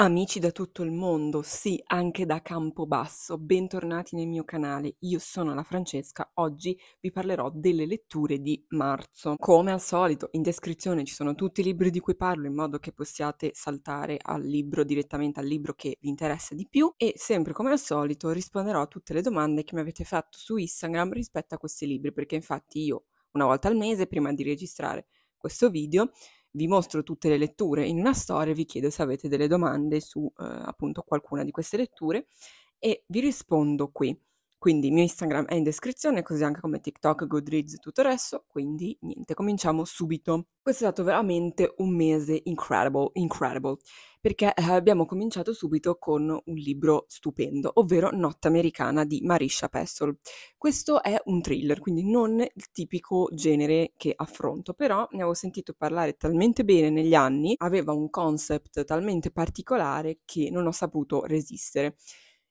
Amici da tutto il mondo, sì, anche da Campobasso, bentornati nel mio canale. Io sono la Francesca, oggi vi parlerò delle letture di marzo. Come al solito, in descrizione ci sono tutti i libri di cui parlo in modo che possiate saltare al libro direttamente al libro che vi interessa di più e sempre come al solito risponderò a tutte le domande che mi avete fatto su Instagram rispetto a questi libri, perché infatti io una volta al mese prima di registrare questo video vi mostro tutte le letture in una storia, vi chiedo se avete delle domande su eh, appunto qualcuna di queste letture e vi rispondo qui. Quindi il mio Instagram è in descrizione, così anche come TikTok, Goodreads e tutto il resto. Quindi niente, cominciamo subito. Questo è stato veramente un mese incredible, incredible, perché eh, abbiamo cominciato subito con un libro stupendo, ovvero Notte americana di Marisha Pestle. Questo è un thriller, quindi non il tipico genere che affronto, però ne avevo sentito parlare talmente bene negli anni, aveva un concept talmente particolare che non ho saputo resistere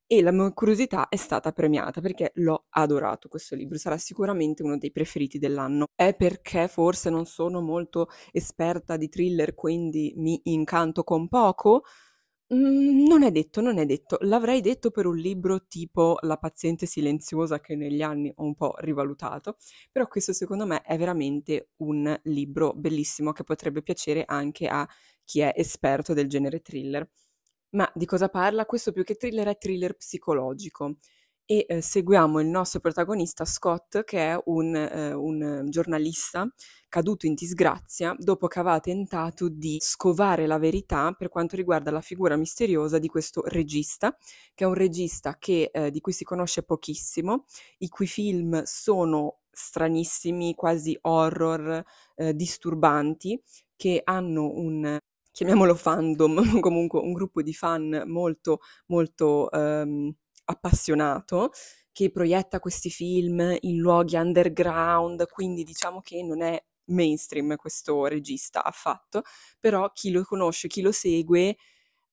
e la mia curiosità è stata premiata perché l'ho adorato questo libro, sarà sicuramente uno dei preferiti dell'anno. È perché forse non sono molto esperta di thriller, quindi mi incanto con poco? Mm, non è detto, non è detto. L'avrei detto per un libro tipo La paziente silenziosa che negli anni ho un po' rivalutato, però questo secondo me è veramente un libro bellissimo che potrebbe piacere anche a chi è esperto del genere thriller. Ma di cosa parla? Questo più che thriller è thriller psicologico e eh, seguiamo il nostro protagonista Scott che è un, eh, un giornalista caduto in disgrazia dopo che aveva tentato di scovare la verità per quanto riguarda la figura misteriosa di questo regista, che è un regista che, eh, di cui si conosce pochissimo, i cui film sono stranissimi, quasi horror, eh, disturbanti, che hanno un chiamiamolo fandom, comunque un gruppo di fan molto, molto ehm, appassionato che proietta questi film in luoghi underground, quindi diciamo che non è mainstream questo regista affatto, però chi lo conosce, chi lo segue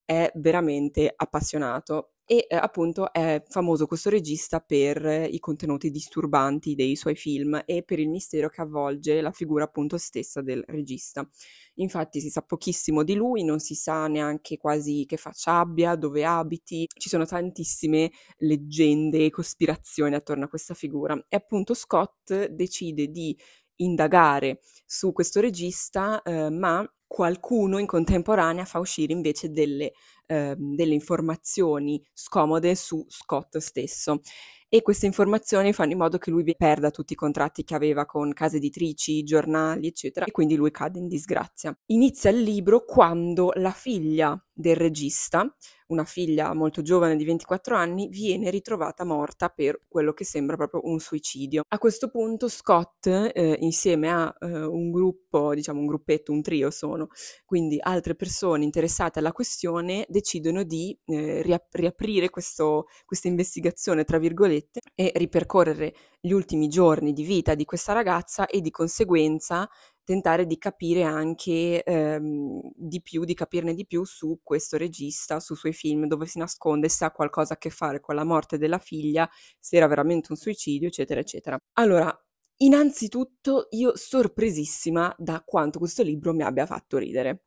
è veramente appassionato e eh, appunto è famoso questo regista per eh, i contenuti disturbanti dei suoi film e per il mistero che avvolge la figura appunto stessa del regista. Infatti si sa pochissimo di lui, non si sa neanche quasi che faccia abbia, dove abiti, ci sono tantissime leggende e cospirazioni attorno a questa figura e appunto Scott decide di indagare su questo regista, eh, ma qualcuno in contemporanea fa uscire invece delle, eh, delle informazioni scomode su Scott stesso e queste informazioni fanno in modo che lui perda tutti i contratti che aveva con case editrici, giornali, eccetera, e quindi lui cade in disgrazia. Inizia il libro quando la figlia del regista, una figlia molto giovane di 24 anni, viene ritrovata morta per quello che sembra proprio un suicidio. A questo punto Scott, eh, insieme a eh, un gruppo, diciamo un gruppetto, un trio sono, quindi altre persone interessate alla questione, decidono di eh, riap- riaprire questo, questa investigazione, tra virgolette, e ripercorrere gli ultimi giorni di vita di questa ragazza e di conseguenza tentare di capire anche ehm, di più, di capirne di più su questo regista, sui suoi film, dove si nasconde, se ha qualcosa a che fare con la morte della figlia, se era veramente un suicidio, eccetera, eccetera. Allora, innanzitutto io sorpresissima da quanto questo libro mi abbia fatto ridere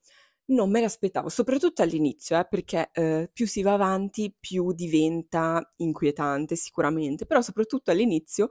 non me l'aspettavo, soprattutto all'inizio, eh, perché eh, più si va avanti più diventa inquietante sicuramente, però soprattutto all'inizio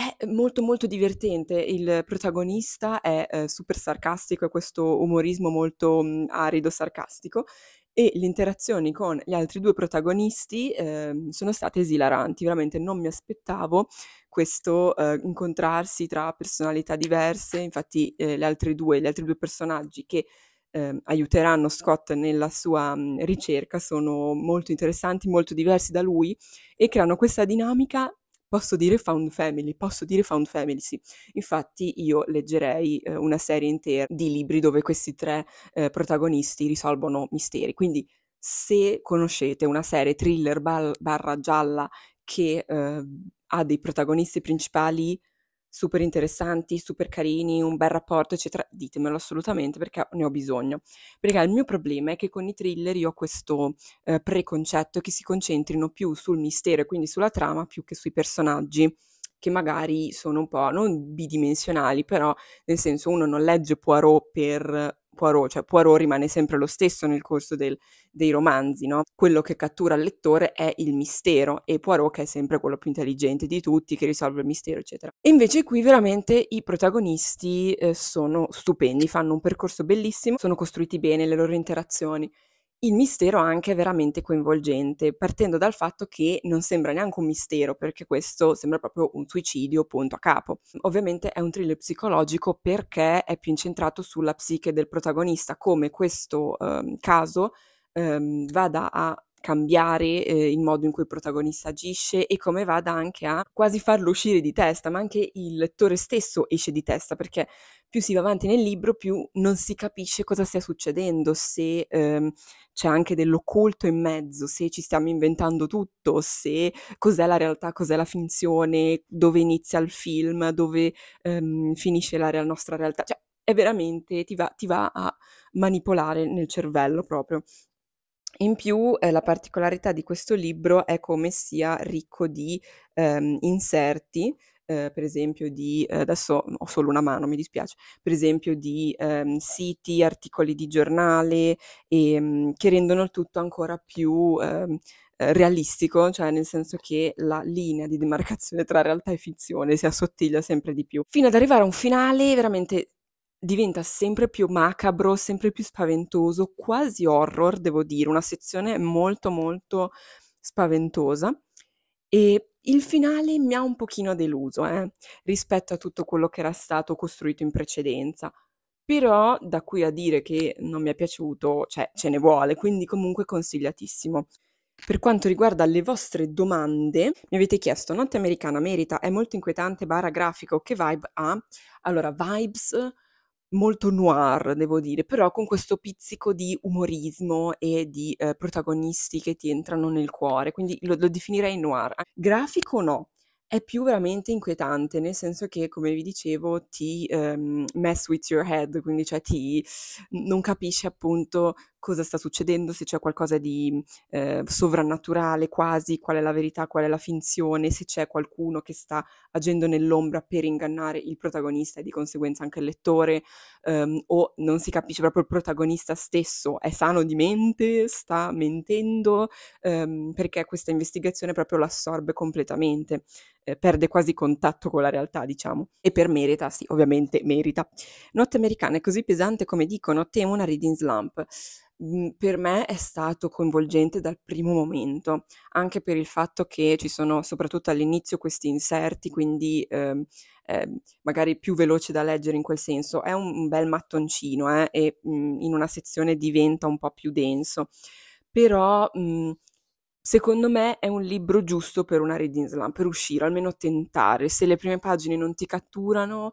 è molto molto divertente, il protagonista è eh, super sarcastico, è questo umorismo molto mh, mhmm, arido, sarcastico e le interazioni con gli altri due protagonisti eh, sono state esilaranti, veramente non mi aspettavo questo eh, incontrarsi tra personalità diverse, infatti eh, le altre due, gli altri due personaggi che eh, aiuteranno Scott nella sua mh, mhmm, ricerca sono molto interessanti, molto diversi da lui e creano questa dinamica Posso dire found family, posso dire found family, sì. Infatti io leggerei eh, una serie intera di libri dove questi tre eh, protagonisti risolvono misteri. Quindi se conoscete una serie thriller bar- barra gialla che eh, ha dei protagonisti principali super interessanti, super carini, un bel rapporto, eccetera, ditemelo assolutamente perché ne ho bisogno. Perché il mio problema è che con i thriller io ho questo eh, preconcetto che si concentrino più sul mistero e quindi sulla trama più che sui personaggi che magari sono un po' non bidimensionali, però nel senso uno non legge Poirot per Poirot, cioè Poirot rimane sempre lo stesso nel corso del, dei romanzi, no? Quello che cattura il lettore è il mistero e Poirot che è sempre quello più intelligente di tutti, che risolve il mistero, eccetera. E invece qui veramente i protagonisti eh, sono stupendi, fanno un percorso bellissimo, sono costruiti bene le loro interazioni, il mistero anche è veramente coinvolgente, partendo dal fatto che non sembra neanche un mistero, perché questo sembra proprio un suicidio punto a capo. Ovviamente è un thriller psicologico perché è più incentrato sulla psiche del protagonista, come questo eh, caso eh, vada a cambiare eh, il modo in cui il protagonista agisce e come vada anche a quasi farlo uscire di testa, ma anche il lettore stesso esce di testa perché più si va avanti nel libro, più non si capisce cosa stia succedendo, se ehm, c'è anche dell'occulto in mezzo, se ci stiamo inventando tutto, se cos'è la realtà, cos'è la finzione, dove inizia il film, dove ehm, finisce la, real- nostra realtà. Cioè, è veramente, ti va, ti va a manipolare nel cervello proprio. In più, eh, la particolarità di questo libro è come sia ricco di ehm, inserti, eh, per esempio di, eh, adesso ho solo una mano, mi dispiace, per esempio di ehm, siti, articoli di giornale, ehm, che rendono il tutto ancora più ehm, eh, realistico, cioè nel senso che la linea di demarcazione tra realtà e finzione si assottiglia sempre di più, fino ad arrivare a un finale veramente diventa sempre più macabro, sempre più spaventoso, quasi horror, devo dire, una sezione molto molto spaventosa e il finale mi ha un pochino deluso eh, rispetto a tutto quello che era stato costruito in precedenza. Però da qui a dire che non mi è piaciuto, cioè ce ne vuole, quindi comunque consigliatissimo. Per quanto riguarda le vostre domande, mi avete chiesto Notte americana merita, è molto inquietante, bara grafico, che vibe ha? Allora, vibes molto noir, devo dire, però con questo pizzico di umorismo e di eh, protagonisti che ti entrano nel cuore, quindi lo, lo definirei noir. Grafico no, è più veramente inquietante, nel senso che, come vi dicevo, ti um, mess with your head, quindi cioè ti non capisci appunto cosa sta succedendo, se c'è qualcosa di eh, sovrannaturale quasi, qual è la verità, qual è la finzione, se c'è qualcuno che sta agendo nell'ombra per ingannare il protagonista e di conseguenza anche il lettore, ehm, o non si capisce proprio il protagonista stesso, è sano di mente, sta mentendo, ehm, perché questa investigazione proprio lo assorbe completamente eh, perde quasi contatto con la realtà, diciamo. E per merita, sì, ovviamente merita. Notte americana è così pesante come dicono, temo una reading slump. Mhmm, per me è stato coinvolgente dal primo momento, anche per il fatto che ci sono soprattutto all'inizio questi inserti, quindi eh, eh, magari più veloce da leggere in quel senso, è un, un bel mattoncino eh, e mh, mhmm, in una sezione diventa un po' più denso, però mh, mhmm, secondo me è un libro giusto per una reading slam, per uscire, almeno tentare, se le prime pagine non ti catturano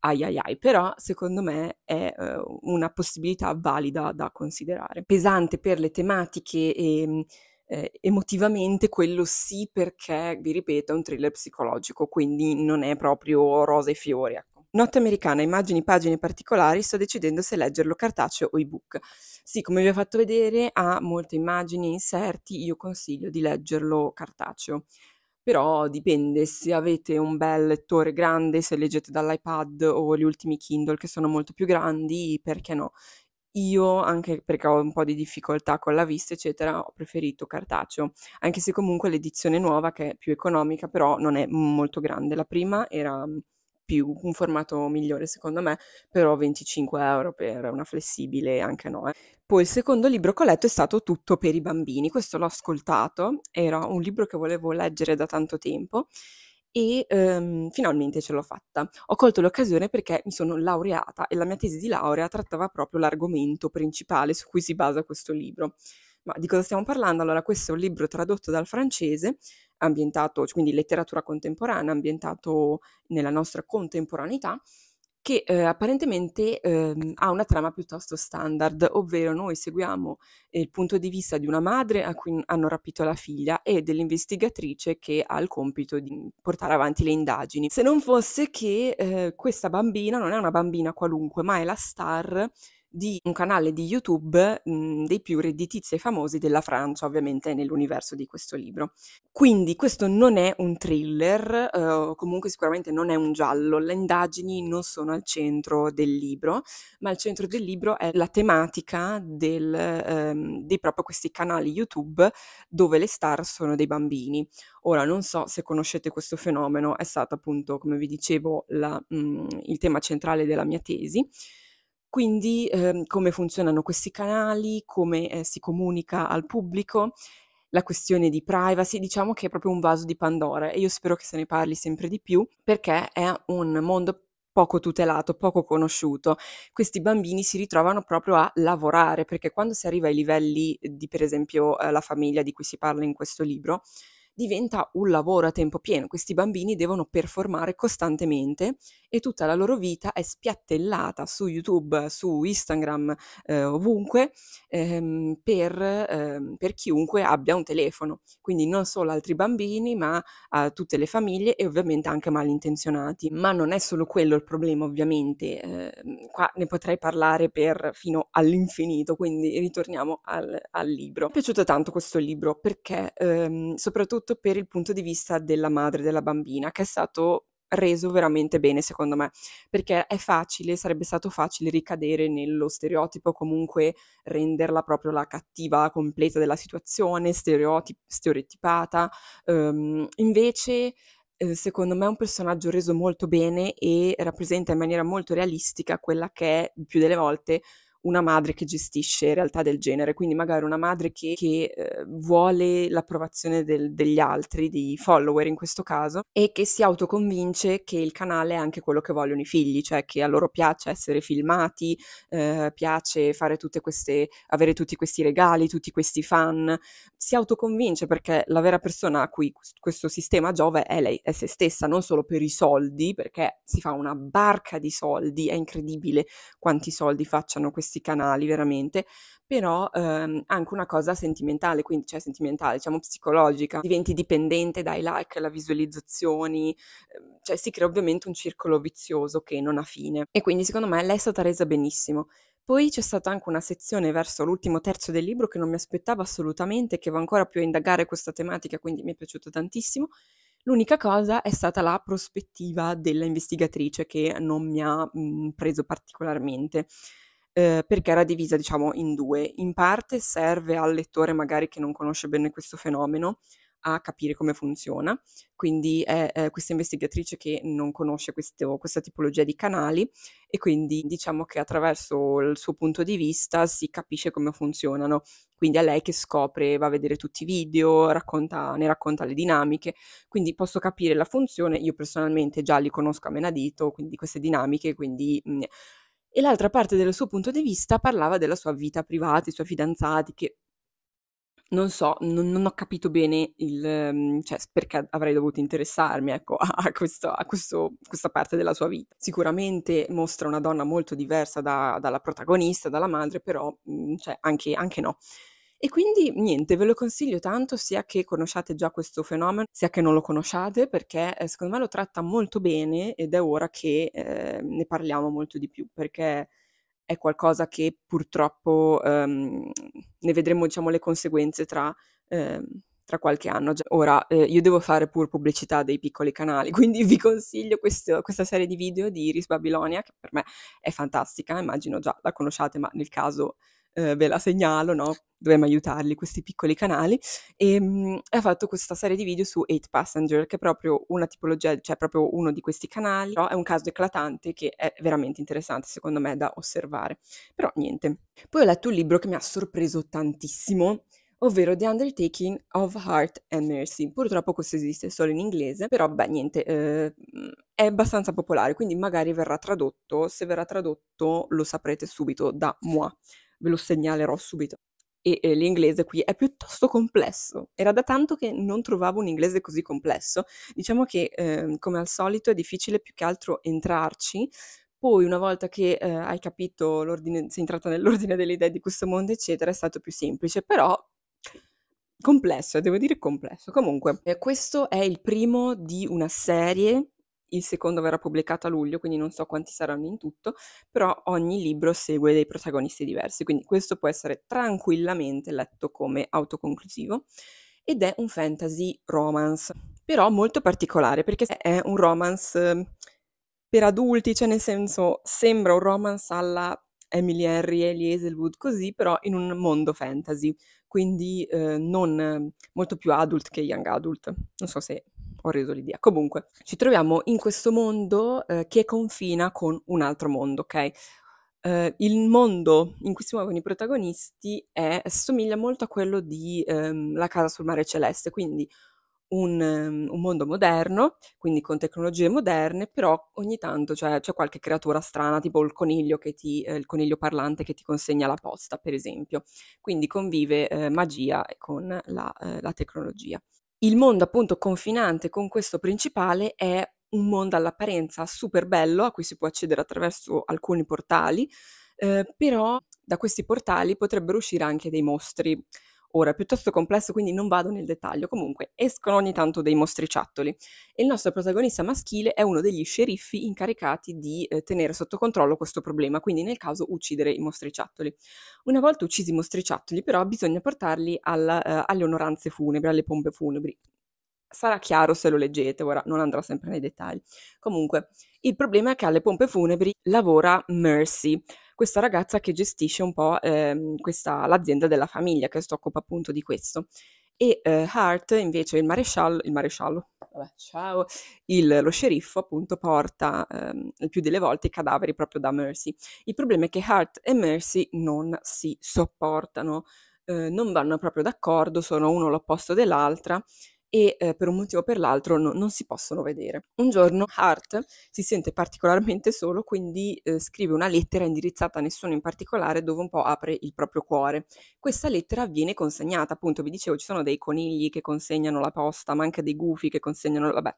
ai ai ai, però secondo me è uh, una possibilità valida da considerare. Pesante per le tematiche e eh, emotivamente quello sì perché, vi ripeto, è un thriller psicologico, quindi non è proprio rose e fiori, ecco. Notte americana, immagini, pagine particolari, sto decidendo se leggerlo cartaceo o ebook. Sì, come vi ho fatto vedere, ha molte immagini, inserti, io consiglio di leggerlo cartaceo però dipende se avete un bel lettore grande, se leggete dall'iPad o gli ultimi Kindle che sono molto più grandi, perché no? Io, anche perché ho un po' di difficoltà con la vista, eccetera, ho preferito cartaceo, anche se comunque l'edizione nuova, che è più economica, però non è molto grande. La prima era mhmm, più, un formato migliore secondo me, però 25 euro per una flessibile anche no. Eh. Poi il secondo libro che ho letto è stato Tutto per i bambini, questo l'ho ascoltato, era un libro che volevo leggere da tanto tempo e ehm, finalmente ce l'ho fatta. Ho colto l'occasione perché mi sono laureata e la mia tesi di laurea trattava proprio l'argomento principale su cui si basa questo libro. Ma di cosa stiamo parlando? Allora, questo è un libro tradotto dal francese ambientato, quindi letteratura contemporanea, ambientato nella nostra contemporaneità, che eh, apparentemente ehm, ha una trama piuttosto standard, ovvero noi seguiamo eh, il punto di vista di una madre a cui hanno rapito la figlia e dell'investigatrice che ha il compito di portare avanti le indagini. Se non fosse che eh, questa bambina non è una bambina qualunque, ma è la star di un canale di YouTube mh, mhmm, dei più redditizi e famosi della Francia, ovviamente nell'universo di questo libro. Quindi questo non è un thriller, eh, comunque sicuramente non è un giallo, le indagini non sono al centro del libro, ma al centro del libro è la tematica del, ehm, di proprio questi canali YouTube dove le star sono dei bambini. Ora non so se conoscete questo fenomeno, è stato appunto, come vi dicevo, la, mh, mhmm, il tema centrale della mia tesi. Quindi ehm, come funzionano questi canali, come eh, si comunica al pubblico, la questione di privacy, diciamo che è proprio un vaso di Pandora e io spero che se ne parli sempre di più perché è un mondo poco tutelato, poco conosciuto. Questi bambini si ritrovano proprio a lavorare perché quando si arriva ai livelli di per esempio eh, la famiglia di cui si parla in questo libro, diventa un lavoro a tempo pieno. Questi bambini devono performare costantemente e tutta la loro vita è spiattellata su YouTube, su Instagram, eh, ovunque, ehm, per, ehm, per, chiunque abbia un telefono. Quindi non solo altri bambini, ma eh, tutte le famiglie e ovviamente anche malintenzionati. Ma non è solo quello il problema, ovviamente. Eh, qua ne potrei parlare per, fino all'infinito, quindi ritorniamo al, al libro. Mi è piaciuto tanto questo libro perché ehm, soprattutto soprattutto per il punto di vista della madre della bambina, che è stato reso veramente bene secondo me, perché è facile, sarebbe stato facile ricadere nello stereotipo, comunque renderla proprio la cattiva completa della situazione, stereotip- stereotipata. Um, invece eh, secondo me è un personaggio reso molto bene e rappresenta in maniera molto realistica quella che è più delle volte una madre che gestisce realtà del genere, quindi magari una madre che, che eh, vuole l'approvazione del, degli altri, di follower in questo caso, e che si autoconvince che il canale è anche quello che vogliono i figli, cioè che a loro piace essere filmati, eh, piace fare tutte queste, avere tutti questi regali, tutti questi fan, si autoconvince perché la vera persona a cui questo sistema giova è lei, è se stessa, non solo per i soldi, perché si fa una barca di soldi, è incredibile quanti soldi facciano questi questi canali veramente, però ehm, anche una cosa sentimentale, quindi cioè sentimentale, diciamo psicologica, diventi dipendente dai like, alle visualizzazioni, ehm, cioè si crea ovviamente un circolo vizioso che non ha fine. E quindi secondo me lei è stata resa benissimo. Poi c'è stata anche una sezione verso l'ultimo terzo del libro che non mi aspettavo assolutamente, che va ancora più a indagare questa tematica, quindi mi è piaciuta tantissimo. L'unica cosa è stata la prospettiva della investigatrice che non mi ha mh, mhmm, preso particolarmente. Eh, perché era divisa diciamo in due. In parte serve al lettore magari che non conosce bene questo fenomeno a capire come funziona, quindi è eh, questa investigatrice che non conosce questo, questa tipologia di canali e quindi diciamo che attraverso il suo punto di vista si capisce come funzionano, quindi è lei che scopre, va a vedere tutti i video, racconta, ne racconta le dinamiche, quindi posso capire la funzione, io personalmente già li conosco a menadito, quindi queste dinamiche, quindi mh, e l'altra parte del suo punto di vista parlava della sua vita privata, i suoi fidanzati, che non so, non, non ho capito bene il, ehm, cioè, perché avrei dovuto interessarmi ecco, a, questo, a questo, questa parte della sua vita. Sicuramente mostra una donna molto diversa da, dalla protagonista, dalla madre, però mm, cioè, anche, anche no. E quindi niente, ve lo consiglio tanto sia che conosciate già questo fenomeno, sia che non lo conosciate, perché eh, secondo me lo tratta molto bene ed è ora che eh, ne parliamo molto di più, perché è qualcosa che purtroppo ehm, ne vedremo diciamo, le conseguenze tra... Ehm, tra qualche anno. Ora, eh, io devo fare pur pubblicità dei piccoli canali, quindi vi consiglio questo, questa serie di video di Iris Babilonia, che per me è fantastica, immagino già la conosciate, ma nel caso eh, ve la segnalo, no? Dovremmo aiutarli questi piccoli canali. Ehm, e mh, ha fatto questa serie di video su 8 Passenger, che è proprio una tipologia, cioè proprio uno di questi canali. Però è un caso eclatante che è veramente interessante, secondo me, da osservare. Però niente. Poi ho letto un libro che mi ha sorpreso tantissimo, ovvero The Undertaking of Heart and Mercy. Purtroppo questo esiste solo in inglese, però beh, niente, eh, è abbastanza popolare, quindi magari verrà tradotto, se verrà tradotto lo saprete subito da moi, ve lo segnalerò subito. E eh, l'inglese qui è piuttosto complesso. Era da tanto che non trovavo un inglese così complesso. Diciamo che, eh, come al solito, è difficile più che altro entrarci. Poi, una volta che eh, hai capito l'ordine, sei entrata nell'ordine delle idee di questo mondo, eccetera, è stato più semplice. Però complesso, devo dire complesso. Comunque, eh, questo è il primo di una serie il secondo verrà pubblicato a luglio, quindi non so quanti saranno in tutto, però ogni libro segue dei protagonisti diversi, quindi questo può essere tranquillamente letto come autoconclusivo ed è un fantasy romance, però molto particolare perché è un romance ehm, per adulti, cioè nel senso sembra un romance alla Emily Henry e Hazelwood così, però in un mondo fantasy, quindi eh, non molto più adult che young adult. Non so se ho reso l'idea. Comunque, ci troviamo in questo mondo eh, che confina con un altro mondo, ok? Eh, il mondo in cui si muovono i protagonisti è, somiglia molto a quello di ehm, La casa sul mare celeste, quindi un, um, un, mondo moderno, quindi con tecnologie moderne, però ogni tanto c'è, c'è qualche creatura strana, tipo il coniglio, ti, eh, il coniglio, parlante che ti consegna la posta, per esempio. Quindi convive eh, magia con la, eh, la, tecnologia. Il mondo appunto confinante con questo principale è un mondo all'apparenza super bello a cui si può accedere attraverso alcuni portali, eh, però da questi portali potrebbero uscire anche dei mostri. Ora, è piuttosto complesso, quindi non vado nel dettaglio. Comunque, escono ogni tanto dei mostriciattoli. E il nostro protagonista maschile è uno degli sceriffi incaricati di eh, tenere sotto controllo questo problema, quindi nel caso uccidere i mostriciattoli. Una volta uccisi i mostriciattoli, però, bisogna portarli alla, eh, alle onoranze funebri, alle pompe funebri. Sarà chiaro se lo leggete, ora non andrò sempre nei dettagli. Comunque, il problema è che alle pompe funebri lavora Mercy, questa ragazza che gestisce un po' ehm, questa, l'azienda della famiglia che si occupa appunto di questo. E eh, Hart invece, il maresciallo, il maresciallo, vabbè, ciao, il, lo sceriffo appunto porta ehm, il più delle volte i cadaveri proprio da Mercy. Il problema è che Hart e Mercy non si sopportano, eh, non vanno proprio d'accordo, sono uno l'opposto dell'altra e eh, per un motivo o per l'altro no, non si possono vedere. Un giorno Hart si sente particolarmente solo, quindi eh, scrive una lettera indirizzata a nessuno in particolare dove un po' apre il proprio cuore. Questa lettera viene consegnata, appunto, vi dicevo, ci sono dei conigli che consegnano la posta, ma anche dei gufi che consegnano, vabbè,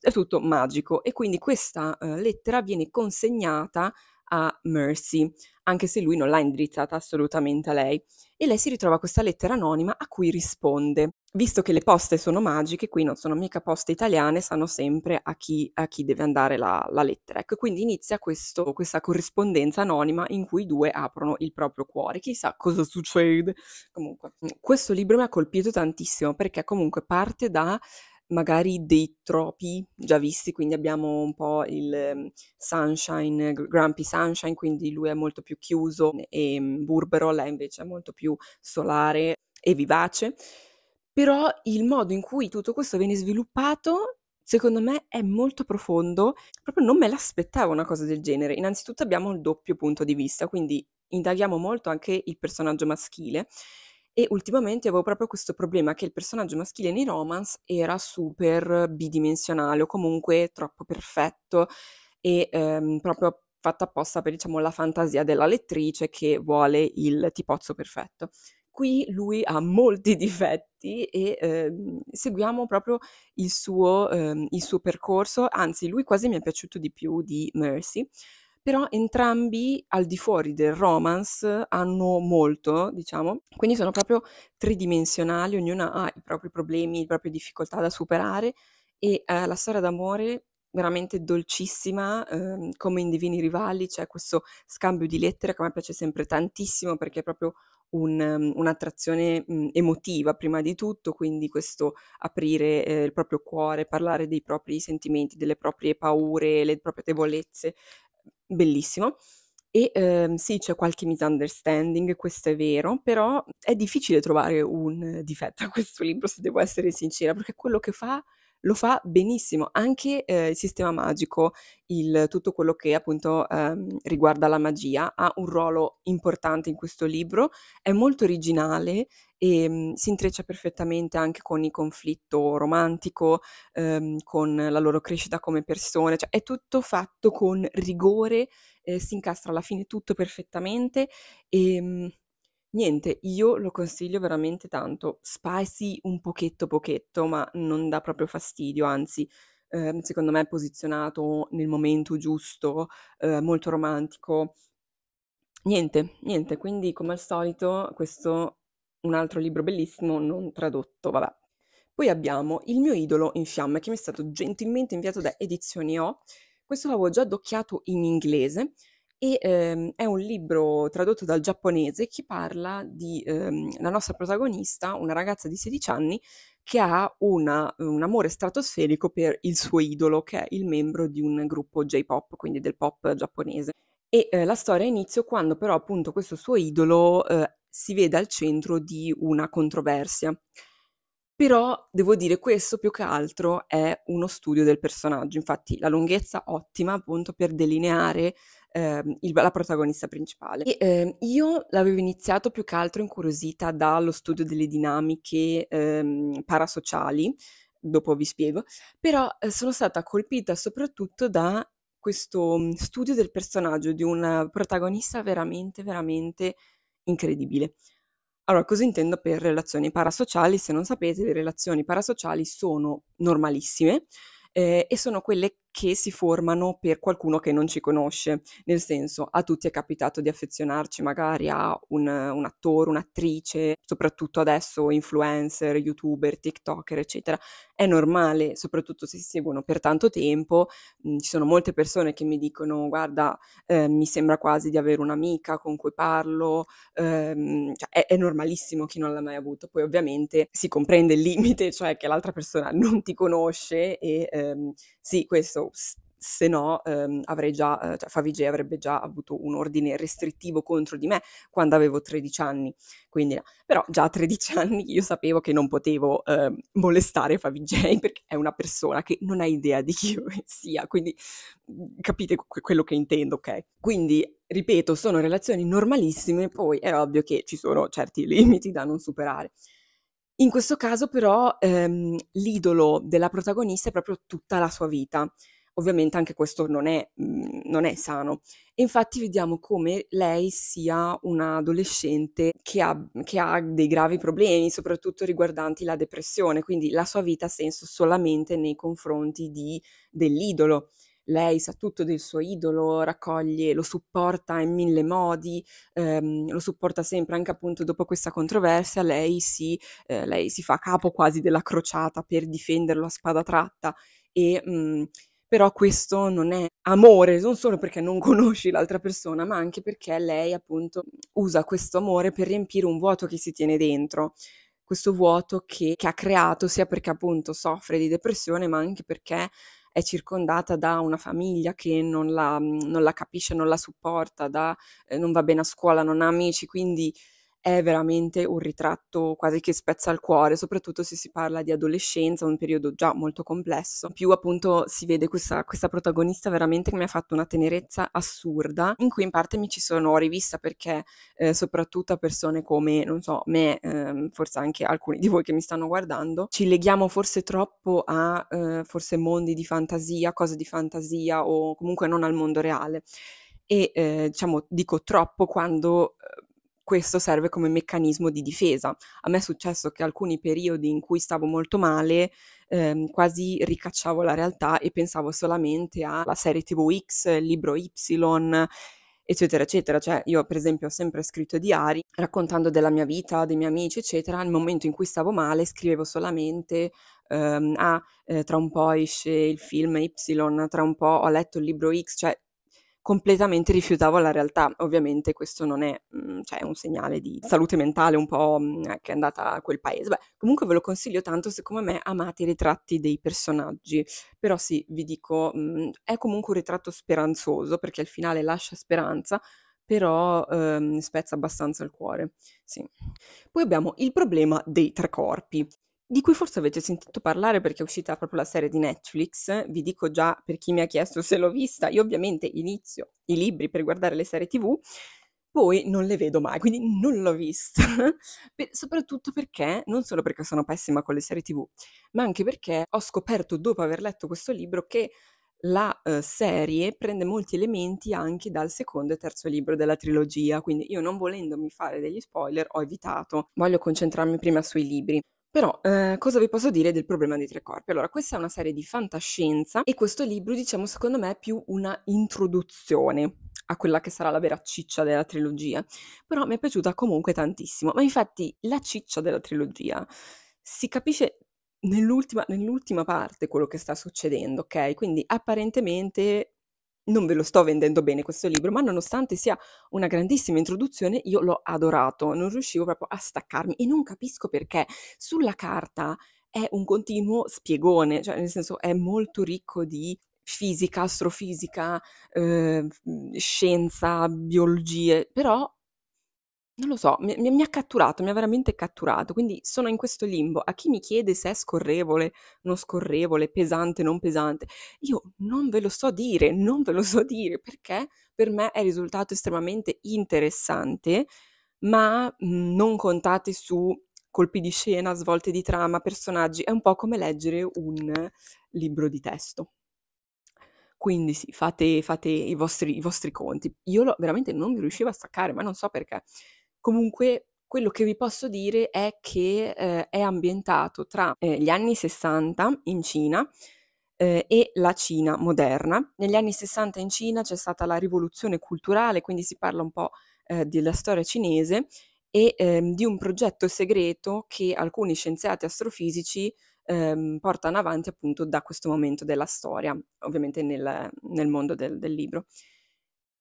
è tutto magico e quindi questa eh, lettera viene consegnata a Mercy, anche se lui non l'ha indirizzata assolutamente a lei. E lei si ritrova questa lettera anonima a cui risponde. Visto che le poste sono magiche, qui non sono mica poste italiane, sanno sempre a chi, a chi deve andare la, la lettera. Ecco, quindi inizia questo, questa corrispondenza anonima in cui i due aprono il proprio cuore. Chissà cosa succede. Comunque, questo libro mi ha colpito tantissimo perché comunque parte da magari dei tropi già visti, quindi abbiamo un po' il ehm, Sunshine, Grumpy Sunshine, quindi lui è molto più chiuso e ehm, Burbero, lei invece è molto più solare e vivace. Però il modo in cui tutto questo viene sviluppato, secondo me, è molto profondo. Proprio non me l'aspettavo una cosa del genere. Innanzitutto abbiamo il doppio punto di vista, quindi indaghiamo molto anche il personaggio maschile e ultimamente avevo proprio questo problema che il personaggio maschile nei romance era super bidimensionale o comunque troppo perfetto e ehm, proprio fatto apposta per diciamo la fantasia della lettrice che vuole il tipozzo perfetto. Qui lui ha molti difetti e ehm, seguiamo proprio il suo, ehm, il suo percorso, anzi lui quasi mi è piaciuto di più di Mercy però entrambi al di fuori del romance hanno molto, diciamo, quindi sono proprio tridimensionali, ognuna ha i propri problemi, le proprie difficoltà da superare e eh, la storia d'amore veramente dolcissima, ehm, come in Divini Rivali c'è questo scambio di lettere che a me piace sempre tantissimo perché è proprio un, um, un'attrazione mh, emotiva prima di tutto, quindi questo aprire eh, il proprio cuore, parlare dei propri sentimenti, delle proprie paure, le proprie debolezze, bellissimo. E ehm, sì, c'è qualche misunderstanding, questo è vero, però è difficile trovare un difetto a questo libro, se devo essere sincera, perché quello che fa lo fa benissimo, anche eh, il sistema magico, il, tutto quello che appunto ehm, riguarda la magia ha un ruolo importante in questo libro, è molto originale e mh, mhmm, si intreccia perfettamente anche con il conflitto romantico, ehm, con la loro crescita come persone, cioè è tutto fatto con rigore, eh, si incastra alla fine tutto perfettamente e... Mh, mhmm, Niente, io lo consiglio veramente tanto. Spicy un pochetto pochetto, ma non dà proprio fastidio, anzi, ehm, secondo me è posizionato nel momento giusto, eh, molto romantico. Niente, niente, quindi come al solito questo un altro libro bellissimo non tradotto, vabbè. Poi abbiamo Il mio idolo in fiamme che mi è stato gentilmente inviato da Edizioni O. Questo l'avevo già adocchiato in inglese, e ehm, è un libro tradotto dal giapponese che parla di ehm, la nostra protagonista, una ragazza di 16 anni, che ha una, un amore stratosferico per il suo idolo, che è il membro di un gruppo J-pop, quindi del pop giapponese. E eh, la storia inizia quando però appunto questo suo idolo eh, si vede al centro di una controversia. Però devo dire questo più che altro è uno studio del personaggio, infatti la lunghezza ottima appunto per delineare eh, il, la protagonista principale. E, eh, io l'avevo iniziato più che altro incuriosita dallo studio delle dinamiche ehm, parasociali, dopo vi spiego, però eh, sono stata colpita soprattutto da questo mm, studio del personaggio di una protagonista veramente, veramente incredibile. Allora, cosa intendo per relazioni parasociali? Se non sapete, le relazioni parasociali sono normalissime eh, e sono quelle che si formano per qualcuno che non ci conosce, nel senso a tutti è capitato di affezionarci magari a un, un attore, un'attrice, soprattutto adesso influencer, youtuber, tiktoker, eccetera. È normale, soprattutto se si seguono per tanto tempo, mh, mm, ci sono molte persone che mi dicono guarda, eh, mi sembra quasi di avere un'amica con cui parlo, ehm, cioè, è, è normalissimo chi non l'ha mai avuto, poi ovviamente si comprende il limite, cioè che l'altra persona non ti conosce e ehm, sì, questo se no ehm, avrei già, eh, cioè Favij avrebbe già avuto un ordine restrittivo contro di me quando avevo 13 anni, quindi però già a 13 anni io sapevo che non potevo ehm, molestare Favij perché è una persona che non ha idea di chi io sia, quindi mhmm, capite que- quello che intendo, ok? Quindi ripeto, sono relazioni normalissime, poi è ovvio che ci sono certi limiti da non superare. In questo caso però ehm, l'idolo della protagonista è proprio tutta la sua vita, Ovviamente anche questo non è, mm, non è sano. infatti vediamo come lei sia un'adolescente che ha, che ha dei gravi problemi, soprattutto riguardanti la depressione, quindi la sua vita ha senso solamente nei confronti di, dell'idolo lei sa tutto del suo idolo, raccoglie, lo supporta in mille modi, ehm, lo supporta sempre anche appunto dopo questa controversia, lei si, eh, lei si, fa capo quasi della crociata per difenderlo a spada tratta e mh, mm, però questo non è amore, non solo perché non conosci l'altra persona, ma anche perché lei appunto usa questo amore per riempire un vuoto che si tiene dentro questo vuoto che, che, ha creato sia perché appunto soffre di depressione ma anche perché è circondata da una famiglia che non la, non la capisce, non la supporta, da, eh, non va bene a scuola, non ha amici, quindi è veramente un ritratto quasi che spezza il cuore, soprattutto se si parla di adolescenza, un periodo già molto complesso. In più appunto si vede questa, questa protagonista veramente che mi ha fatto una tenerezza assurda, in cui in parte mi ci sono rivista perché eh, soprattutto a persone come, non so, me, ehm, forse anche alcuni di voi che mi stanno guardando, ci leghiamo forse troppo a eh, forse mondi di fantasia, cose di fantasia o comunque non al mondo reale e eh, diciamo dico troppo quando eh, questo serve come meccanismo di difesa. A me è successo che alcuni periodi in cui stavo molto male ehm, quasi ricacciavo la realtà e pensavo solamente alla serie TV X, libro Y, eccetera, eccetera. Cioè, io per esempio ho sempre scritto diari raccontando della mia vita, dei miei amici, eccetera. Al momento in cui stavo male scrivevo solamente ehm, ah, eh, tra un po' esce il film Y, tra un po' ho letto il libro X, cioè completamente rifiutavo la realtà. Ovviamente questo non è mm, cioè, un segnale di salute mentale un po' mm, che è andata a quel paese. Beh, comunque ve lo consiglio tanto, secondo me amate i ritratti dei personaggi, però sì, vi dico, mm, è comunque un ritratto speranzoso perché al finale lascia speranza, però ehm, spezza abbastanza il cuore. Sì. Poi abbiamo il problema dei tre corpi di cui forse avete sentito parlare perché è uscita proprio la serie di Netflix, vi dico già per chi mi ha chiesto se l'ho vista, io ovviamente inizio i libri per guardare le serie tv, poi non le vedo mai, quindi non l'ho vista, soprattutto perché, non solo perché sono pessima con le serie tv, ma anche perché ho scoperto dopo aver letto questo libro che la eh, serie prende molti elementi anche dal secondo e terzo libro della trilogia, quindi io non volendomi fare degli spoiler ho evitato, voglio concentrarmi prima sui libri. Però eh, cosa vi posso dire del problema dei tre corpi? Allora, questa è una serie di fantascienza e questo libro, diciamo, secondo me è più una introduzione a quella che sarà la vera ciccia della trilogia. Però mi è piaciuta comunque tantissimo. Ma infatti la ciccia della trilogia si capisce nell'ultima, nell'ultima parte quello che sta succedendo, ok? Quindi apparentemente non ve lo sto vendendo bene questo libro, ma nonostante sia una grandissima introduzione, io l'ho adorato, non riuscivo proprio a staccarmi e non capisco perché sulla carta è un continuo spiegone, cioè nel senso è molto ricco di fisica, astrofisica, eh, scienza, biologie, però non lo so, mi, mi- ha catturato, mi ha veramente catturato, quindi sono in questo limbo. A chi mi chiede se è scorrevole, non scorrevole, pesante, non pesante, io non ve lo so dire, non ve lo so dire, perché per me è risultato estremamente interessante, ma mhmm, non contate su colpi di scena, svolte di trama, personaggi, è un po' come leggere un libro di testo. Quindi sì, fate, fate i, vostri, i vostri conti. Io lo- veramente non mi riuscivo a staccare, ma non so perché. Comunque quello che vi posso dire è che eh, è ambientato tra eh, gli anni 60 in Cina eh, e la Cina moderna. Negli anni 60 in Cina c'è stata la rivoluzione culturale, quindi si parla un po' eh, della storia cinese e ehm, di un progetto segreto che alcuni scienziati astrofisici ehm, portano avanti appunto da questo momento della storia, ovviamente nel, nel mondo del, del libro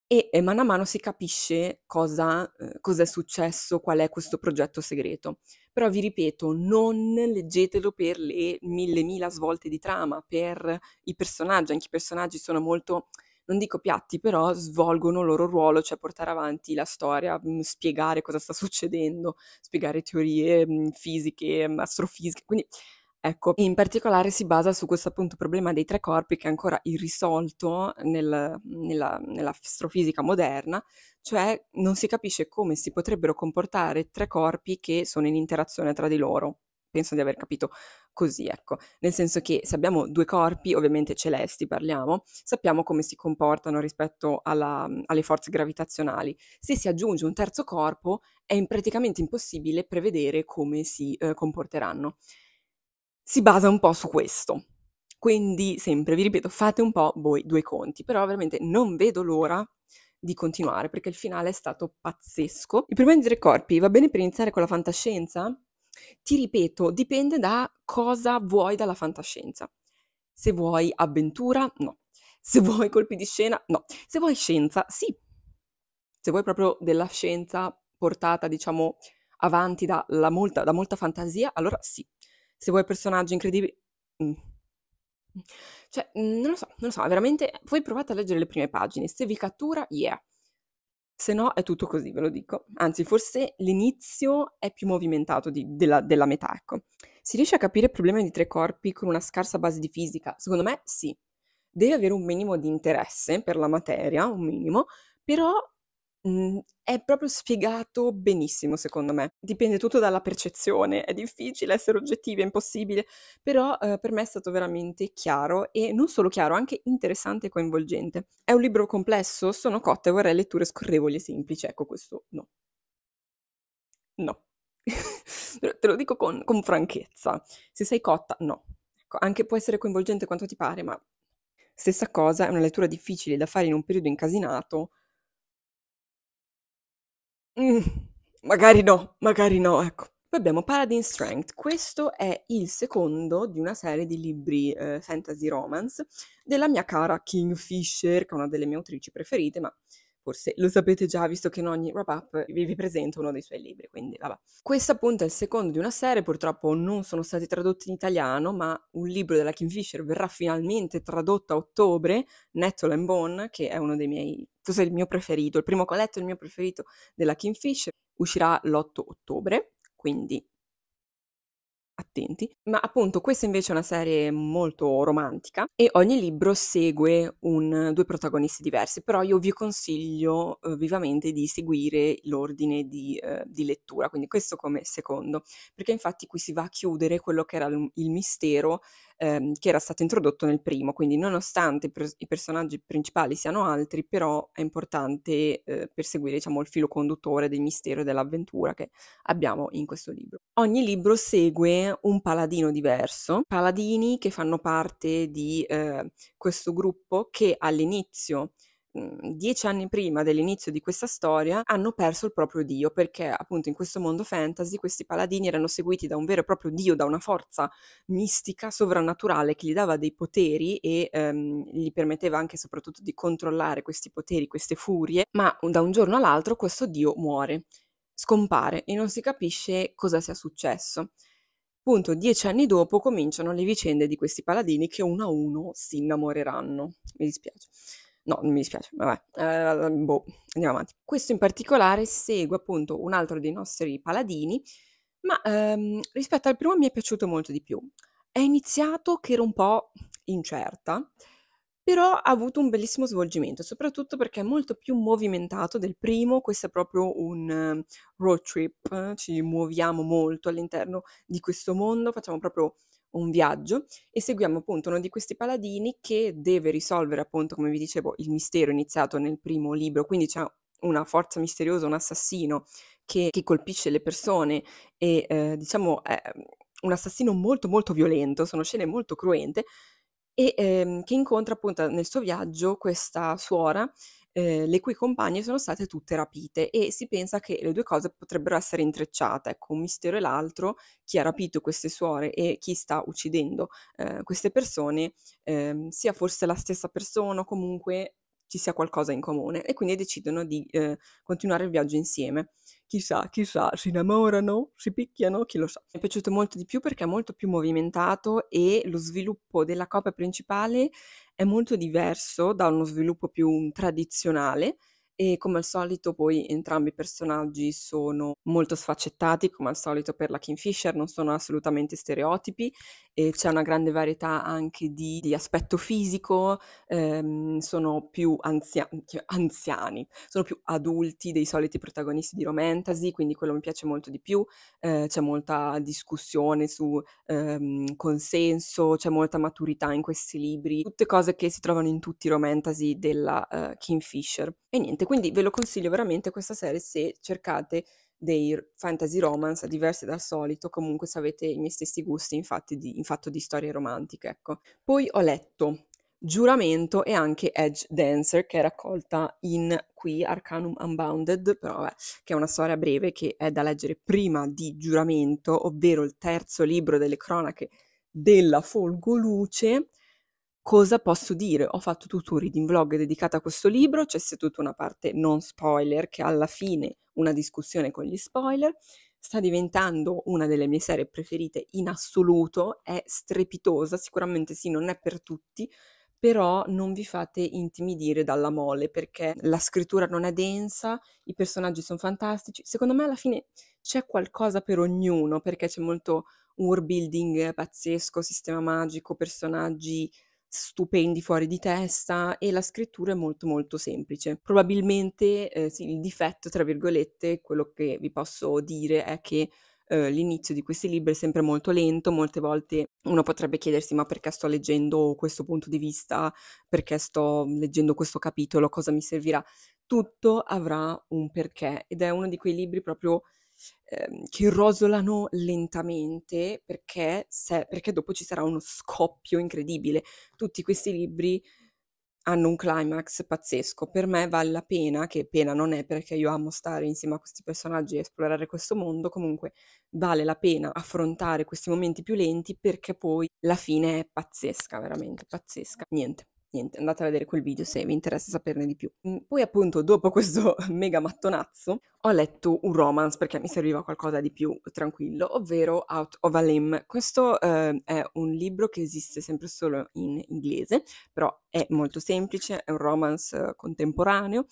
e, e mano a mano si capisce cosa, eh, cosa è successo, qual è questo progetto segreto. Però vi ripeto, non leggetelo per le mille mila svolte di trama, per i personaggi, anche i personaggi sono molto non dico piatti, però svolgono il loro ruolo, cioè portare avanti la storia, mm, spiegare cosa sta succedendo, spiegare teorie mm, fisiche, mm, astrofisiche, quindi Ecco, in particolare si basa su questo appunto problema dei tre corpi che è ancora irrisolto nel, nella, nell'astrofisica moderna, cioè non si capisce come si potrebbero comportare tre corpi che sono in interazione tra di loro. Penso di aver capito così, ecco. Nel senso che se abbiamo due corpi, ovviamente celesti parliamo, sappiamo come si comportano rispetto alla, alle forze gravitazionali. Se si aggiunge un terzo corpo, è praticamente impossibile prevedere come si eh, comporteranno si basa un po' su questo. Quindi, sempre vi ripeto, fate un po' voi due conti, però veramente non vedo l'ora di continuare perché il finale è stato pazzesco. Il primo di tre corpi va bene per iniziare con la fantascienza? Ti ripeto, dipende da cosa vuoi dalla fantascienza. Se vuoi avventura, no. Se vuoi colpi di scena, no. Se vuoi scienza, sì. Se vuoi proprio della scienza portata, diciamo, avanti da, molta, da molta fantasia, allora sì se vuoi personaggi incredibili... Mm. Cioè, mm, non lo so, non lo so, veramente, voi provate a leggere le prime pagine, se vi cattura, yeah. Se no è tutto così, ve lo dico. Anzi, forse l'inizio è più movimentato di, della, della, metà, ecco. Si riesce a capire il problema di tre corpi con una scarsa base di fisica? Secondo me sì. Deve avere un minimo di interesse per la materia, un minimo, però Mhmm, è proprio spiegato benissimo, secondo me. Dipende tutto dalla percezione, è difficile essere oggettivi, è impossibile, però eh, per me è stato veramente chiaro e non solo chiaro, anche interessante e coinvolgente. È un libro complesso, sono cotta e vorrei letture scorrevoli e semplici, ecco questo no. No. Te lo dico con, con, franchezza. Se sei cotta, no. Ecco, anche può essere coinvolgente quanto ti pare, ma stessa cosa, è una lettura difficile da fare in un periodo incasinato, Mm, magari no, magari no, ecco. Poi abbiamo Paladin Strength, questo è il secondo di una serie di libri eh, fantasy romance della mia cara Kingfisher, che è una delle mie autrici preferite, ma forse lo sapete già, visto che in ogni wrap-up vi, vi presento uno dei suoi libri, quindi vabbè. Questo appunto è il secondo di una serie, purtroppo non sono stati tradotti in italiano, ma un libro della Kim Fisher verrà finalmente tradotto a ottobre, Nettle and Bone, che è uno dei miei, forse il mio preferito, il primo che ho letto è il mio preferito della Kim Fisher, uscirà l'8 ottobre, quindi attenti, ma appunto questa invece è una serie molto romantica e ogni libro segue un, due protagonisti diversi, però io vi consiglio eh, vivamente di seguire l'ordine di, eh, di, lettura, quindi questo come secondo, perché infatti qui si va a chiudere quello che era il, il mistero ehm, che era stato introdotto nel primo, quindi nonostante per- i personaggi principali siano altri, però è importante eh, perseguire diciamo, il filo conduttore del mistero e dell'avventura che abbiamo in questo libro. Ogni libro segue un paladino diverso, paladini che fanno parte di eh, questo gruppo che all'inizio Mhmm, dieci anni prima dell'inizio di questa storia hanno perso il proprio dio perché appunto in questo mondo fantasy questi paladini erano seguiti da un vero e proprio dio, da una forza mistica, sovrannaturale che gli dava dei poteri e ehm, gli permetteva anche soprattutto di controllare questi poteri, queste furie, ma da un giorno all'altro questo dio muore, scompare e non si capisce cosa sia successo. Appunto, dieci anni dopo cominciano le vicende di questi paladini che uno a uno si innamoreranno. Mi dispiace. No, mi dispiace, vabbè, eh, boh, andiamo avanti. Questo in particolare segue appunto un altro dei nostri paladini, ma ehm, rispetto al primo mi è piaciuto molto di più. È iniziato che era un po' incerta, però ha avuto un bellissimo svolgimento, soprattutto perché è molto più movimentato del primo, questo è proprio un eh, road trip, eh, ci muoviamo molto all'interno di questo mondo, facciamo proprio un viaggio e seguiamo appunto uno di questi paladini che deve risolvere appunto, come vi dicevo, il mistero iniziato nel primo libro, quindi c'è una forza misteriosa, un assassino che, che colpisce le persone e eh, diciamo è ehm, un assassino molto molto violento, sono scene molto cruente e ehm, che incontra appunto nel suo viaggio questa suora eh, le cui compagne sono state tutte rapite e si pensa che le due cose potrebbero essere intrecciate, ecco, un mistero e l'altro, chi ha rapito queste suore e chi sta uccidendo eh, queste persone, eh, sia forse la stessa persona o comunque ci sia qualcosa in comune e quindi decidono di eh, continuare il viaggio insieme. Chissà, chissà, si innamorano, si picchiano, chi lo sa. Mi è piaciuto molto di più perché è molto più movimentato e lo sviluppo della coppia principale è molto diverso da uno sviluppo più tradizionale e come al solito poi entrambi i personaggi sono molto sfaccettati, come al solito per la Kingfisher, non sono assolutamente stereotipi e c'è una grande varietà anche di, di aspetto fisico, ehm, sono più anzia- cioè anziani, sono più adulti dei soliti protagonisti di romantasy, quindi quello mi piace molto di più, eh, c'è molta discussione su ehm, consenso, c'è molta maturità in questi libri, tutte cose che si trovano in tutti i romantasy della eh, Kingfisher. E niente, e quindi ve lo consiglio veramente questa serie se cercate dei fantasy romance diversi dal solito, comunque se avete i miei stessi gusti infatti di, in fatto di storie romantiche. Ecco. Poi ho letto Giuramento e anche Edge Dancer che è raccolta in qui Arcanum Unbounded, però vabbè, che è una storia breve che è da leggere prima di Giuramento, ovvero il terzo libro delle cronache della Folgoluce cosa posso dire? Ho fatto tutto un reading vlog dedicato a questo libro, c'è sia tutta una parte non spoiler che alla fine una discussione con gli spoiler. Sta diventando una delle mie serie preferite in assoluto, è strepitosa, sicuramente sì, non è per tutti, però non vi fate intimidire dalla mole perché la scrittura non è densa, i personaggi sono fantastici. Secondo me alla fine c'è qualcosa per ognuno perché c'è molto world building pazzesco, sistema magico, personaggi stupendi fuori di testa e la scrittura è molto molto semplice. Probabilmente eh, sì, il difetto, tra virgolette, quello che vi posso dire è che Uh, l'inizio di questi libri è sempre molto lento, molte volte uno potrebbe chiedersi ma perché sto leggendo questo punto di vista, perché sto leggendo questo capitolo, cosa mi servirà. Tutto avrà un perché ed è uno di quei libri proprio Ehm, che rosolano lentamente perché, se, perché dopo ci sarà uno scoppio incredibile. Tutti questi libri hanno un climax pazzesco. Per me vale la pena, che pena non è perché io amo stare insieme a questi personaggi e esplorare questo mondo, comunque vale la pena affrontare questi momenti più lenti perché poi la fine è pazzesca, veramente pazzesca. Niente niente, andate a vedere quel video se vi interessa saperne di più. Mm, poi appunto dopo questo mega mattonazzo ho letto un romance perché mi serviva qualcosa di più tranquillo, ovvero Out of a Limb. Questo eh, è un libro che esiste sempre solo in inglese, però è molto semplice, è un romance eh, contemporaneo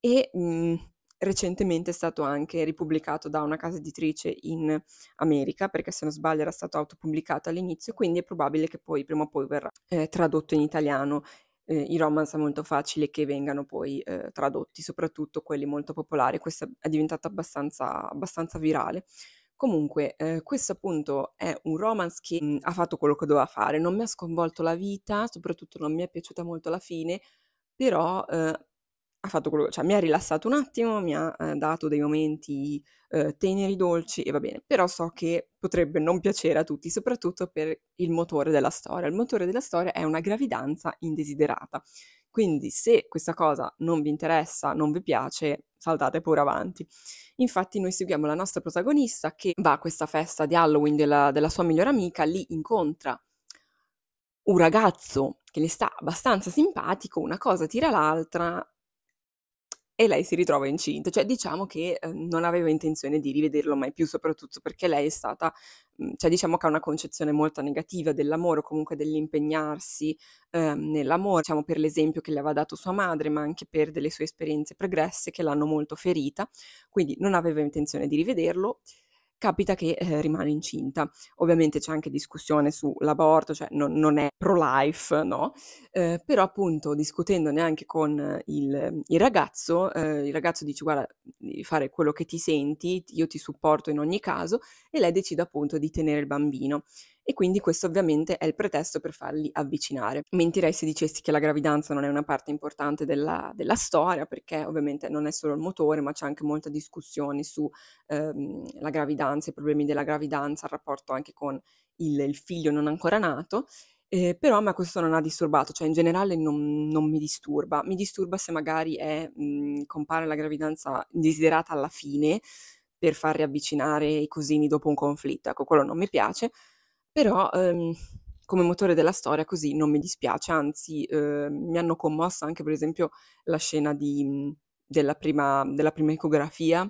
e... Mh, mm, recentemente è stato anche ripubblicato da una casa editrice in America, perché se non sbaglio era stato autopubblicato all'inizio, quindi è probabile che poi prima o poi verrà eh, tradotto in italiano. Eh, I romance è molto facile che vengano poi eh, tradotti, soprattutto quelli molto popolari, questo è diventato abbastanza, abbastanza virale. Comunque, eh, questo appunto è un romance che mh, mm, ha fatto quello che doveva fare, non mi ha sconvolto la vita, soprattutto non mi è piaciuta molto la fine, però eh, ha fatto quello, cioè mi ha rilassato un attimo, mi ha eh, dato dei momenti eh, teneri, dolci e va bene, però so che potrebbe non piacere a tutti, soprattutto per il motore della storia. Il motore della storia è una gravidanza indesiderata. Quindi se questa cosa non vi interessa, non vi piace, saltate pure avanti. Infatti noi seguiamo la nostra protagonista che va a questa festa di Halloween della, della sua migliore amica, lì incontra un ragazzo che le sta abbastanza simpatico, una cosa tira l'altra, e lei si ritrova incinta, cioè diciamo che eh, non aveva intenzione di rivederlo mai più, soprattutto perché lei è stata, mhmm, cioè diciamo che ha una concezione molto negativa dell'amore o comunque dell'impegnarsi eh, nell'amore, diciamo per l'esempio che le aveva dato sua madre, ma anche per delle sue esperienze pregresse che l'hanno molto ferita, quindi non aveva intenzione di rivederlo capita che eh, rimane incinta. Ovviamente c'è anche discussione sull'aborto, cioè non, non è pro-life, no? Eh, però appunto discutendone anche con il, il ragazzo, eh, il ragazzo dice guarda devi fare quello che ti senti, io ti supporto in ogni caso e lei decide appunto di tenere il bambino e quindi questo ovviamente è il pretesto per farli avvicinare. Mentirei se dicessi che la gravidanza non è una parte importante della, della storia, perché ovviamente non è solo il motore, ma c'è anche molta discussione sulla ehm, gravidanza, i problemi della gravidanza, il rapporto anche con il, il figlio non ancora nato. Eh, però a me questo non ha disturbato, cioè in generale non, non mi disturba. Mi disturba se magari è, mh, mm, compare la gravidanza desiderata alla fine per far riavvicinare i cosini dopo un conflitto. Ecco, quello non mi piace, però ehm, come motore della storia così non mi dispiace, anzi eh, mi hanno commossa anche per esempio la scena di, mhmm, della, prima, della prima ecografia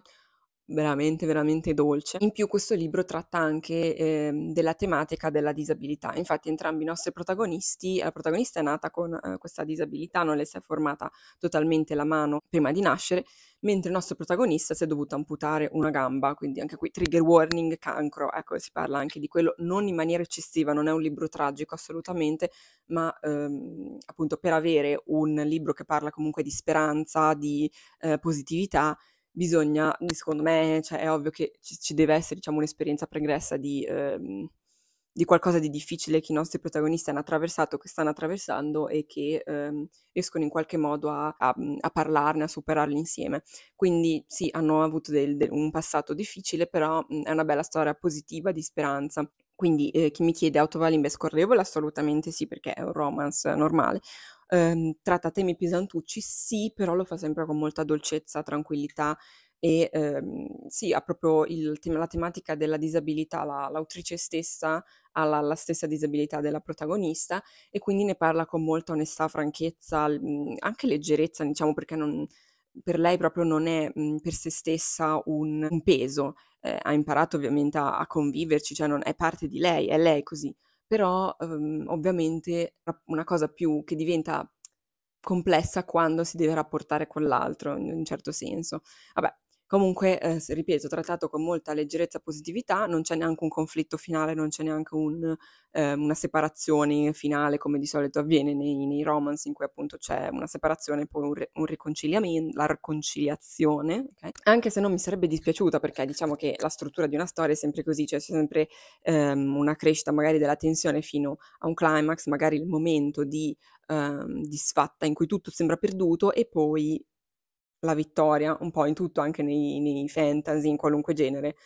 veramente veramente dolce. In più questo libro tratta anche eh, della tematica della disabilità. Infatti entrambi i nostri protagonisti, la protagonista è nata con eh, questa disabilità, non le si è formata totalmente la mano prima di nascere, mentre il nostro protagonista si è dovuto amputare una gamba, quindi anche qui trigger warning, cancro, ecco si parla anche di quello, non in maniera eccessiva, non è un libro tragico assolutamente, ma ehm, appunto per avere un libro che parla comunque di speranza, di eh, positività, bisogna, secondo me, cioè, è ovvio che ci, ci deve essere diciamo, un'esperienza pregressa di, ehm, di, qualcosa di difficile che i nostri protagonisti hanno attraversato, che stanno attraversando e che ehm, riescono in qualche modo a, a, a, parlarne, a superarli insieme. Quindi sì, hanno avuto del, del, un passato difficile, però mh, è una bella storia positiva, di speranza. Quindi eh, chi mi chiede Autovalimbe scorrevole? Assolutamente sì, perché è un romance normale ehm, tratta temi pesantucci, sì, però lo fa sempre con molta dolcezza, tranquillità e ehm, sì, ha proprio il, la tematica della disabilità, la, l'autrice stessa ha la, la, stessa disabilità della protagonista e quindi ne parla con molta onestà, franchezza, mhmm, anche leggerezza, diciamo, perché non, per lei proprio non è mh, mhmm, per se stessa un, un peso, eh, ha imparato ovviamente a, a conviverci, cioè non è parte di lei, è lei così però ehm, ovviamente una cosa più che diventa complessa quando si deve rapportare con l'altro in un certo senso. Vabbè, Comunque, eh, ripeto, trattato con molta leggerezza e positività, non c'è neanche un conflitto finale, non c'è neanche un, eh, una separazione finale come di solito avviene nei, nei romance in cui appunto c'è una separazione e poi un, un riconciliamento, la riconciliazione, okay? anche se non mi sarebbe dispiaciuta perché diciamo che la struttura di una storia è sempre così, cioè c'è sempre ehm, una crescita magari della tensione fino a un climax, magari il momento di ehm, disfatta in cui tutto sembra perduto e poi la vittoria, un po' in tutto, anche nei, nei fantasy, in qualunque genere.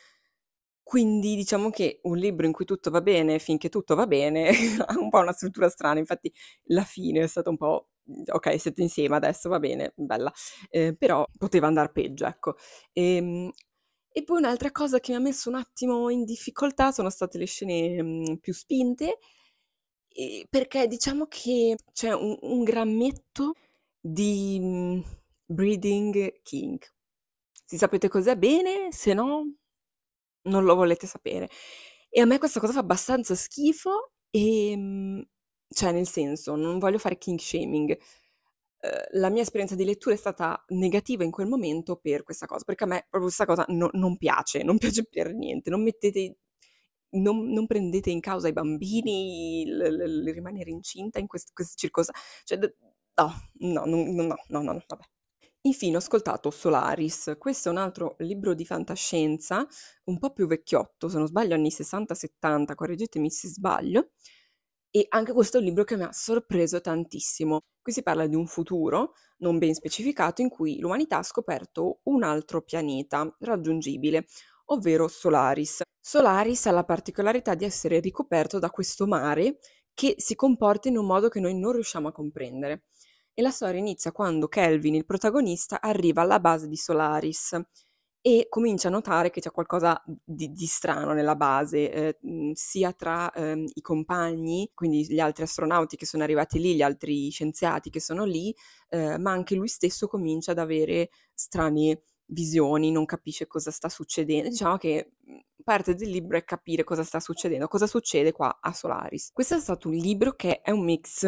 Quindi diciamo che un libro in cui tutto va bene, finché tutto va bene, ha un po' una struttura strana, infatti la fine è stata un po' mhmm, ok, siete insieme adesso, va bene, bella, eh, però poteva andare peggio, ecco. E, ehm, e, poi un'altra cosa che mi ha messo un attimo in difficoltà sono state le scene mh, mhmm, più spinte, eh, perché diciamo che c'è un, un grammetto di... Mh, mhmm, Breeding King. Se sapete cos'è bene, se no non lo volete sapere. E a me questa cosa fa abbastanza schifo e ehm, cioè nel senso, non voglio fare king shaming. Eh, la mia esperienza di lettura è stata negativa in quel momento per questa cosa, perché a me proprio questa cosa no, non piace, non piace per niente, non mettete non, non, prendete in causa i bambini, il, il, il rimanere incinta in queste quest circostanze. Cioè, no, no, no, no, no, no, no, vabbè. Infine ho ascoltato Solaris, questo è un altro libro di fantascienza, un po' più vecchiotto, se non sbaglio anni 60-70, correggetemi se sbaglio, e anche questo è un libro che mi ha sorpreso tantissimo. Qui si parla di un futuro, non ben specificato, in cui l'umanità ha scoperto un altro pianeta raggiungibile, ovvero Solaris. Solaris ha la particolarità di essere ricoperto da questo mare che si comporta in un modo che noi non riusciamo a comprendere e la storia inizia quando Kelvin, il protagonista, arriva alla base di Solaris e comincia a notare che c'è qualcosa di, di strano nella base, eh, sia tra eh, i compagni, quindi gli altri astronauti che sono arrivati lì, gli altri scienziati che sono lì, eh, ma anche lui stesso comincia ad avere strane visioni, non capisce cosa sta succedendo. Diciamo che parte del libro è capire cosa sta succedendo, cosa succede qua a Solaris. Questo è stato un libro che è un mix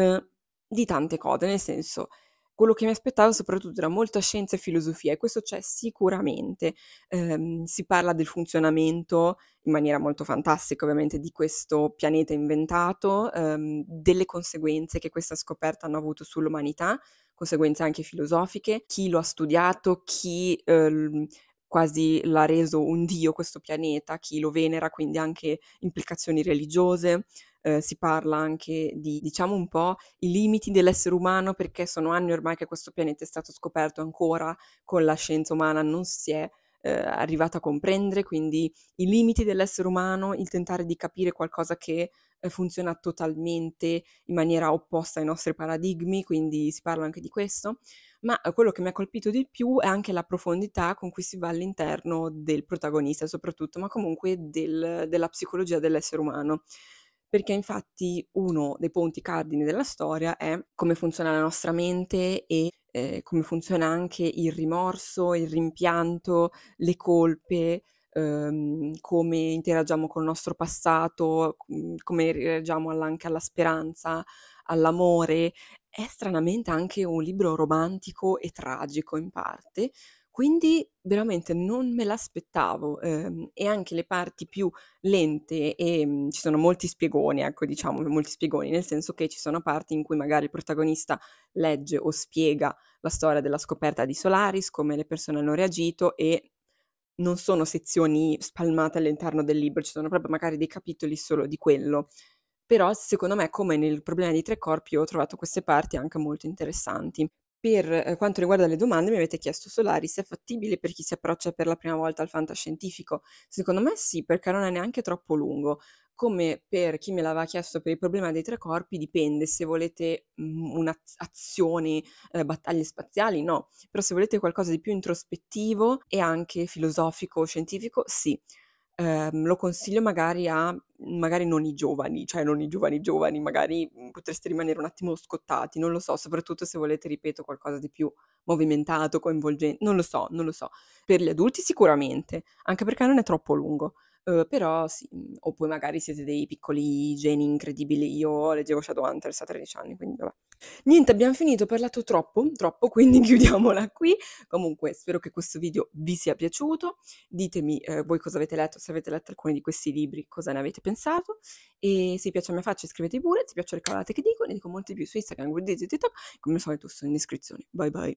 di tante cose, nel senso quello che mi aspettavo soprattutto era molta scienza e filosofia e questo c'è sicuramente. Ehm, si parla del funzionamento in maniera molto fantastica ovviamente di questo pianeta inventato, ehm, delle conseguenze che questa scoperta hanno avuto sull'umanità, conseguenze anche filosofiche, chi lo ha studiato, chi ehm, quasi l'ha reso un dio questo pianeta, chi lo venera, quindi anche implicazioni religiose eh, si parla anche di, diciamo un po', i limiti dell'essere umano perché sono anni ormai che questo pianeta è stato scoperto ancora con la scienza umana, non si è eh, arrivata a comprendere, quindi i limiti dell'essere umano, il tentare di capire qualcosa che eh, funziona totalmente in maniera opposta ai nostri paradigmi, quindi si parla anche di questo, ma quello che mi ha colpito di più è anche la profondità con cui si va all'interno del protagonista soprattutto, ma comunque del, della psicologia dell'essere umano perché infatti uno dei punti cardini della storia è come funziona la nostra mente e eh, come funziona anche il rimorso, il rimpianto, le colpe, ehm, come interagiamo con il nostro passato, mm, come reagiamo anche alla speranza, all'amore. È stranamente anche un libro romantico e tragico in parte, quindi veramente non me l'aspettavo ehm, e anche le parti più lente e ehm, mh, ci sono molti spiegoni, ecco diciamo molti spiegoni, nel senso che ci sono parti in cui magari il protagonista legge o spiega la storia della scoperta di Solaris, come le persone hanno reagito e non sono sezioni spalmate all'interno del libro, ci sono proprio magari dei capitoli solo di quello. Però secondo me, come nel problema dei tre corpi, ho trovato queste parti anche molto interessanti. Per eh, quanto riguarda le domande, mi avete chiesto Solaris è fattibile per chi si approccia per la prima volta al fantascientifico. Secondo me sì, perché non è neanche troppo lungo. Come per chi me l'aveva chiesto per il problema dei tre corpi, dipende se volete mm, un'azione, eh, battaglie spaziali, no. Però se volete qualcosa di più introspettivo e anche filosofico, scientifico, sì ehm, lo consiglio magari a magari non i giovani, cioè non i giovani giovani, magari mhmm, potreste rimanere un attimo scottati, non lo so, soprattutto se volete, ripeto, qualcosa di più movimentato, coinvolgente, non lo so, non lo so. Per gli adulti sicuramente, anche perché non è troppo lungo. Uhm, però sì, mhmm, oppure magari siete dei piccoli geni incredibili. Io leggevo Shadowhunters a 13 anni, quindi vabbè. Niente, abbiamo finito, ho parlato troppo, troppo, quindi chiudiamola qui. Comunque spero che questo video vi sia piaciuto. Ditemi eh, voi cosa avete letto, se avete letto alcuni di questi libri, cosa ne avete pensato. E se vi piace la mia faccia iscrivetevi pure, se piace le cavolate che dico, ne dico molte più su Instagram, Guardate TikTok. Come al solito sono in descrizione. Bye bye.